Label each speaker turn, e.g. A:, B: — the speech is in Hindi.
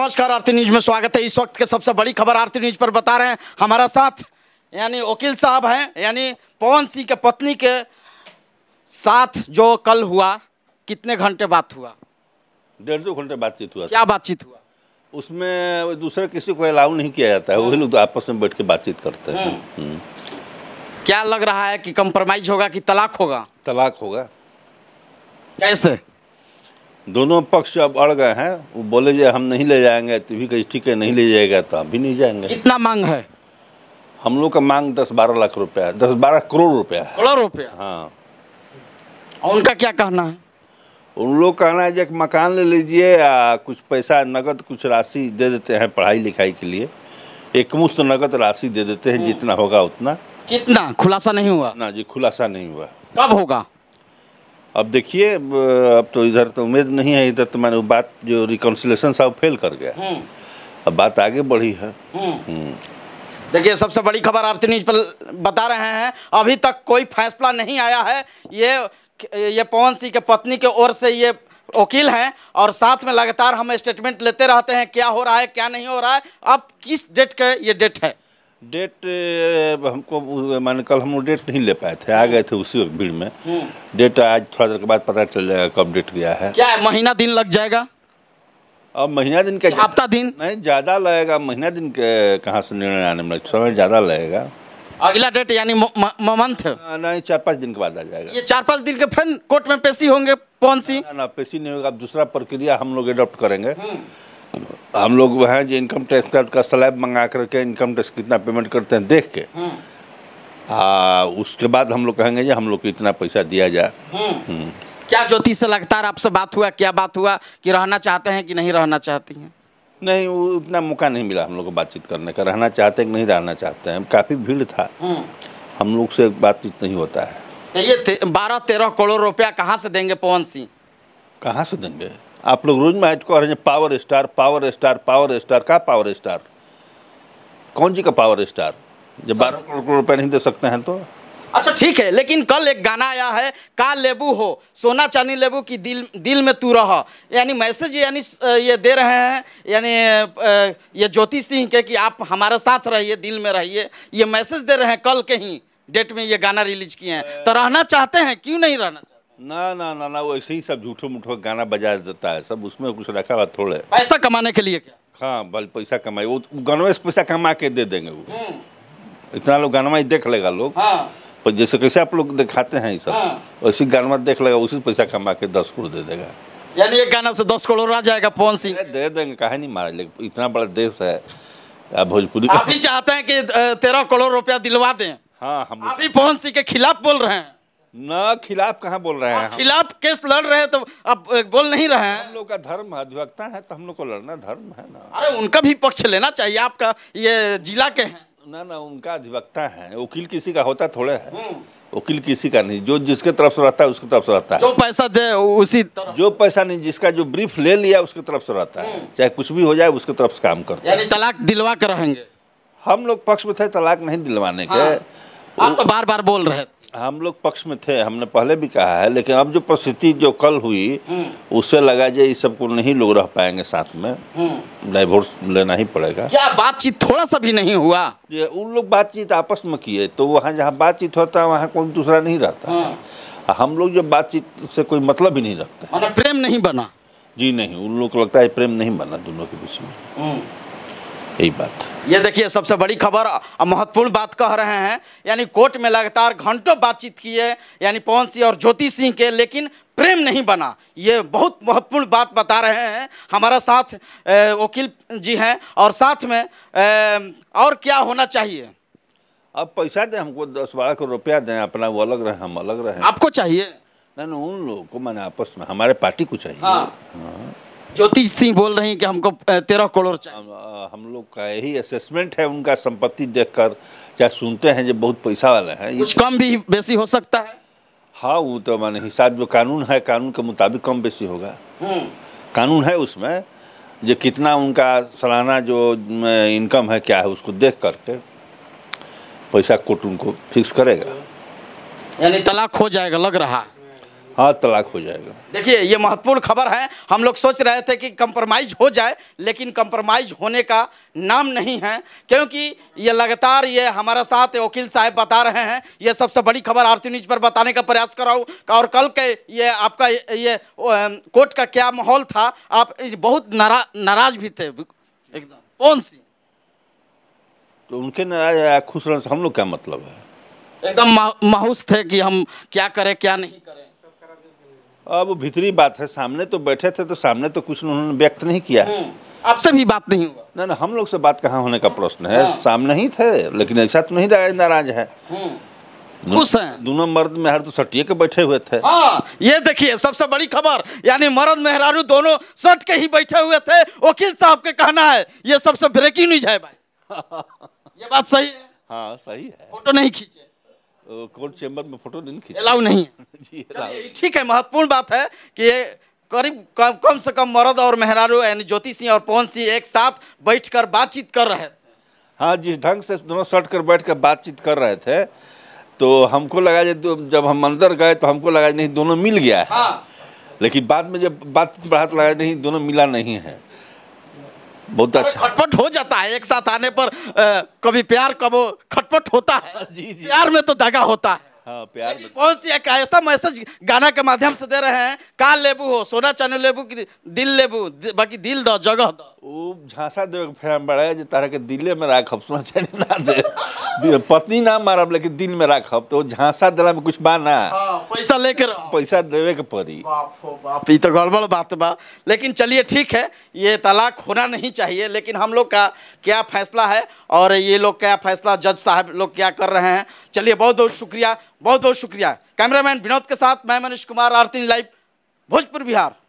A: नमस्कार आरती न्यूज में स्वागत है इस वक्त के सबसे बड़ी खबर आरती न्यूज पर बता रहे हैं हमारा साथ यानी वकील साहब हैं यानी पवन सिंह के पत्नी के साथ जो कल हुआ कितने घंटे बात हुआ
B: डेढ़ दो घंटे बातचीत हुआ क्या बातचीत हुआ उसमें दूसरे किसी को अलाउ नहीं किया जाता है वही लोग तो आपस में बैठ के बातचीत करते हैं हम्म। क्या लग रहा है कि कम्प्रोमाइज होगा कि तलाक होगा तलाक होगा कैसे दोनों पक्ष अब अड़ गए हैं वो बोले जे हम नहीं ले जाएंगे तो भी कही ठीक है नहीं ले जाएगा तो हम भी नहीं जाएंगे कितना मांग है हम लोग का मांग दस बारह लाख रुपया है दस बारह करोड़ रुपया है करोड़ रुपया हाँ और उनका क्या कहना है उन लोग कहना है जो मकान ले लीजिए या कुछ पैसा नगद कुछ राशि दे देते हैं पढ़ाई लिखाई के लिए एक मुश्त नगद राशि दे देते हैं हम्म। जितना होगा उतना कितना खुलासा नहीं हुआ ना जी खुलासा नहीं हुआ कब होगा अब देखिए अब तो इधर तो उम्मीद नहीं है इधर तो मैंने बात जो रिकॉन्सिलेशन साहब फेल कर गया हम्म। अब बात आगे बढ़ी है हम्म। हम्म। देखिए सबसे बड़ी
A: खबर आरती न्यूज पर बता रहे हैं अभी तक कोई फैसला नहीं आया है ये ये पवन सिंह के पत्नी के ओर से ये वकील हैं और साथ में लगातार हम स्टेटमेंट लेते रहते हैं क्या हो रहा है क्या नहीं हो रहा है अब किस डेट का ये डेट है
B: डेट हमको मैंने कल हम डेट नहीं ले पाए थे आ गए थे उसी भीड़ में डेट हम्म। आज थोड़ा देर के बाद पता चल जाएगा कब डेट गया है क्या महीना दिन लग जाएगा अब महीना दिन का हफ्ता दिन नहीं ज़्यादा लगेगा महीना दिन के कहाँ से निर्णय आने में समय ज़्यादा लगेगा अगला डेट यानी मंथ नहीं चार पाँच दिन के बाद आ जाएगा ये चार पाँच दिन के फिर कोर्ट में पेशी होंगे कौन सी ना, ना पेशी नहीं होगा दूसरा प्रक्रिया हम लोग एडोप्ट करेंगे हम्म। हम लोग वह हैं जो इनकम टैक्स कार्ड का स्लैब मंगा करके इनकम टैक्स कितना पेमेंट करते हैं देख के हम्म। आ, उसके बाद हम लोग कहेंगे जी हम लोग को इतना पैसा दिया जाए हम्म। हम्म।
A: क्या ज्योति से लगातार आपसे बात हुआ क्या बात हुआ कि रहना चाहते हैं कि नहीं रहना चाहती हैं
B: नहीं उतना मौका नहीं मिला हम लोग को बातचीत करने का रहना चाहते हैं कि नहीं रहना चाहते हैं काफ़ी भीड़ था हम लोग से बातचीत नहीं होता है ये बारह तेरह करोड़ रुपया कहाँ से देंगे पवन सिंह कहाँ से देंगे आप लोग रोज मैच को हरेंगे power star power star power star का पावर स्टार कौन जी का पावर स्टार जब बारह करोड़ करोड़ रुपये नहीं दे सकते हैं तो अच्छा ठीक है लेकिन कल एक गाना आया है का लेबू हो
A: सोना चांदी लेबू की दिल दिल में तू रहा यानी मैसेज यानी ये दे रहे हैं यानी ये ज्योति सिंह के कि आप हमारे साथ रहिए दिल में रहिए ये मैसेज दे रहे हैं कल के ही डेट में ये गाना रिलीज किए हैं तो रहना चाहते हैं क्यों नहीं रहना चाहते
B: ना ना ना ना वो ऐसे ही सब झूठो मूठो गाना बजा देता है सब उसमें कुछ रखा हुआ थोड़े पैसा कमाने के लिए क्या हाँ बल पैसा कमाए वो गानों से पैसा कमा के दे देंगे वो हम्म। इतना लोग गनवा ही देख लेगा लोग हाँ। पर जैसे कैसे आप लोग दिखाते हैं ये सब हाँ। वैसे देख लेगा उसी पैसा कमा के दस करोड़ दे देगा यानी एक गाना से दस करोड़ आ जाएगा फोन सिंह दे देंगे कहा नहीं मारा लेकिन इतना बड़ा देश है भोजपुरी आप भी चाहते हैं कि तेरह करोड़ रुपया
A: दिलवा दें हाँ हम अभी फोन सिंह के खिलाफ बोल रहे हैं न खिलाफ कहाँ बोल रहे हैं खिलाफ
B: केस लड़ रहे हैं तो आप बोल नहीं रहे हैं हम लोग का धर्म अधिवक्ता है तो हम लोग को लड़ना धर्म है ना अरे उनका भी पक्ष लेना चाहिए आपका ये जिला के हैं ना ना उनका अधिवक्ता है वकील किसी का होता थोड़े है हम्म। वकील किसी का नहीं जो जिसके तरफ से रहता है उसकी तरफ से रहता है जो पैसा दे उसी तरफ जो पैसा नहीं जिसका जो ब्रीफ ले लिया उसकी तरफ से रहता है हम्म। चाहे कुछ भी हो जाए उसके तरफ से काम करता यानी तलाक दिलवा कर रहेंगे हम लोग पक्ष में थे तलाक नहीं दिलवाने के हाँ। आप तो बार बार बोल रहे थे हम लोग पक्ष में थे हमने पहले भी कहा है लेकिन अब जो परिस्थिति जो कल हुई हम्म। उससे लगा जाए सबको नहीं लोग रह पाएंगे साथ में हम्म। डाइवोर्स लेना ही पड़ेगा क्या बातचीत थोड़ा सा भी नहीं हुआ ये उन लोग बातचीत आपस में किए तो वहाँ जहाँ बातचीत होता है वहाँ कोई दूसरा नहीं रहता हम्म। हम लोग जब बातचीत से कोई मतलब ही नहीं रखते प्रेम नहीं बना जी नहीं उन लोग को लगता है प्रेम नहीं बना दोनों के बीच में यही बात ये देखिए सबसे बड़ी खबर और महत्वपूर्ण बात
A: कह रहे हैं यानी कोर्ट में लगातार घंटों बातचीत किए यानी पवन सिंह और ज्योति सिंह के लेकिन प्रेम नहीं बना ये बहुत महत्वपूर्ण बात बता रहे हैं हमारा साथ ए, वकील जी हैं और साथ में ए, और क्या होना चाहिए
B: अब पैसा दें हमको दस बारह करोड़ रुपया दें अपना वो अलग रहे हम अलग रहे आपको चाहिए नहीं उन लोगों को मैंने आपस में हमारे पार्टी को चाहिए हाँ। हाँ। ज्योतिष सिंह बोल रही हैं कि हमको तेरह करोड़ चाहिए हम लोग का यही असेसमेंट है उनका संपत्ति देखकर चाहे सुनते हैं जो बहुत पैसा वाले हैं कुछ कम भी बेसी हो सकता है हाँ वो तो माने हिसाब जो कानून है कानून के मुताबिक कम बेसी होगा हम्म। कानून है उसमें जो कितना उनका सालाना जो इनकम है क्या है उसको देख करके पैसा कोर्ट उनको फिक्स करेगा
A: यानी तलाक हो जाएगा लग रहा है
B: हाँ तलाक हो जाएगा
A: देखिए ये महत्वपूर्ण खबर है हम लोग सोच रहे थे कि कंप्रोमाइज हो जाए लेकिन कंप्रोमाइज होने का नाम नहीं है क्योंकि ये लगातार ये हमारे साथ वकील साहब बता रहे हैं ये सबसे बड़ी खबर आरती न्यूज पर बताने का प्रयास कर रहा हूँ और कल के ये आपका ये कोर्ट का क्या माहौल था आप बहुत नारा, नाराज भी
B: थे एकदम कौन सी तो उनके नाराज खुश रहने से हम लोग क्या मतलब है एकदम माहूस थे कि हम क्या करें क्या नहीं करें अब भीतरी बात है सामने तो बैठे थे तो सामने तो कुछ उन्होंने व्यक्त नहीं किया आपसे हम्म, भी बात नहीं हुआ ना ना हम लोग से बात कहाँ होने का प्रश्न है हाँ। सामने ही थे लेकिन ऐसा तो नहीं नाराज है
A: हम्म,
B: खुश हैं दोनों मर्द मेहर तो सटिए के बैठे हुए थे आ, हाँ,
A: ये देखिए सबसे बड़ी खबर यानी मर्द मेहरारू दोनों सट के ही बैठे हुए थे वकील साहब के कहना है ये सबसे ब्रेकिंग न्यूज है
B: भाई
A: ये बात सही है
B: हाँ सही है फोटो नहीं खींचे कोर्ट चैम्बर में फोटो नहीं खींच अलाउ नहीं जी
A: ठीक है महत्वपूर्ण बात है कि ये करीब कम, कम से कम मरद और मेहरारू यानी ज्योति सिंह और पवन सिंह एक साथ
B: बैठकर बातचीत कर रहे थे हाँ जिस ढंग से दोनों सट कर बैठ कर बातचीत कर रहे थे तो हमको लगा जब हम अंदर गए तो हमको लगा नहीं दोनों मिल गया है हाँ। लेकिन बाद में जब बातचीत बढ़ा तो लगा नहीं दोनों मिला नहीं है बहुत अच्छा
A: खटपट हो जाता है एक साथ आने पर आ, कभी प्यार कबो खटपट होता है जी जी प्यार में तो दगा होता है हाँ, प्यार कौन सी एक ऐसा मैसेज गाना के माध्यम से दे रहे हैं का लेबू हो सोना चने लेबू की दिल लेबू दि, बाकी
B: दिल दो जगह दो झांसा दो फेरा बड़ा जो तारा के दिले में राख अपना चने ना दे पत्नी ना मारब लेकिन दिल में राखब तो झांसा दिला में कुछ बा ना हाँ, पैसा लेकर पैसा देवे के पड़ी
A: बाप हो बाप
B: तो गड़बड़ बात बा लेकिन चलिए ठीक है ये तलाक होना
A: नहीं चाहिए लेकिन हम लोग का क्या फैसला है और ये लोग क्या फैसला जज साहब लोग क्या कर रहे हैं चलिए बहुत बहुत शुक्रिया बहुत बहुत शुक्रिया कैमरामैन विनोद के साथ मैं मनीष कुमार आरती लाइव भोजपुर बिहार